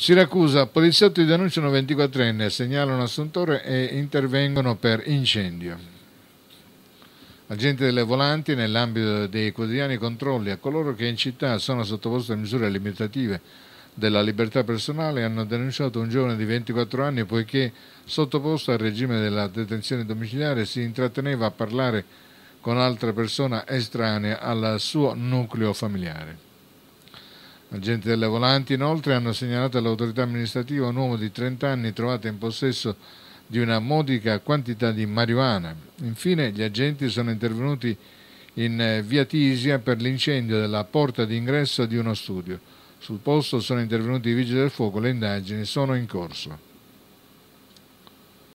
Siracusa, poliziotti denunciano 24enne, segnalano assuntore e intervengono per incendio. Agenti delle volanti nell'ambito dei quotidiani controlli a coloro che in città sono sottoposti a misure limitative della libertà personale hanno denunciato un giovane di 24 anni poiché sottoposto al regime della detenzione domiciliare si intratteneva a parlare con altra persona estranea al suo nucleo familiare. Agenti delle volanti inoltre hanno segnalato all'autorità amministrativa un uomo di 30 anni trovato in possesso di una modica quantità di marijuana. Infine gli agenti sono intervenuti in eh, via Tisia per l'incendio della porta d'ingresso di uno studio. Sul posto sono intervenuti i vigili del fuoco, le indagini sono in corso.